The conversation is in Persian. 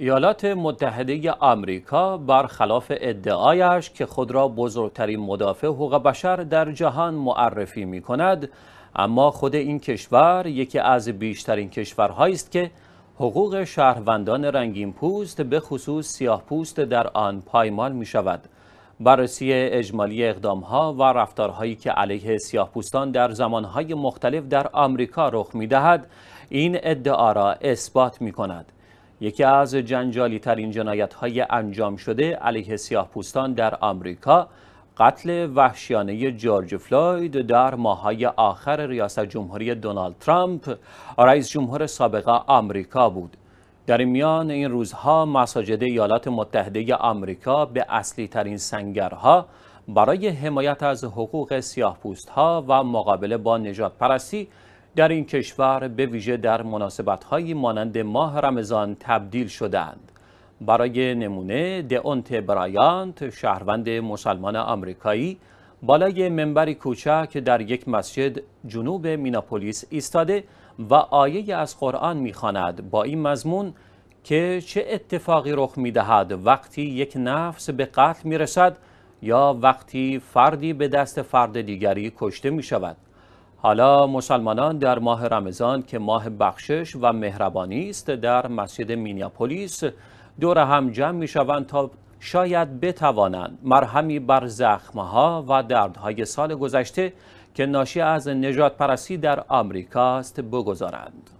ایالات متحده آمریکا برخلاف ادعایش که خود را بزرگترین مدافع حقوق بشر در جهان معرفی می کند اما خود این کشور یکی از بیشترین کشورهایی است که حقوق شهروندان رنگین پوست به خصوص سیاه پوست در آن پایمال می شود بررسی اجمالی اقدامها و رفتارهایی که علیه سیاهپوستان در زمانهای مختلف در آمریکا رخ می دهد این ادعا را اثبات می کند یکی از جنجالی ترین جنایت های انجام شده علیه سیاه پوستان در آمریکا قتل وحشیانه جورج فلوید در ماهای آخر ریاست جمهوری دونالد ترامپ رئیس جمهور سابق آمریکا بود در این میان این روزها مساجد ایالات متحده آمریکا به اصلی ترین سنگرها برای حمایت از حقوق سیاه پوست ها و مقابله با نجات پرستی در این کشور به ویژه در مناسبتهایی مانند ماه رمضان تبدیل شدند. برای نمونه دئونت برایانت شهروند مسلمان آمریکایی بالای منبری کوچک در یک مسجد جنوب میناپولیس ایستاده و آیه از قرآن میخواند با این مضمون که چه اتفاقی رخ میدهد وقتی یک نفس به قتل میرسد یا وقتی فردی به دست فرد دیگری کشته می‌شود. حالا مسلمانان در ماه رمضان که ماه بخشش و مهربانی است در مسجد مینیاپولیس دور هم جمع می شوند تا شاید بتوانند مرهمی بر زخمها و دردهای سال گذشته که ناشی از نجات پرسی در آمریکا است بگذارند.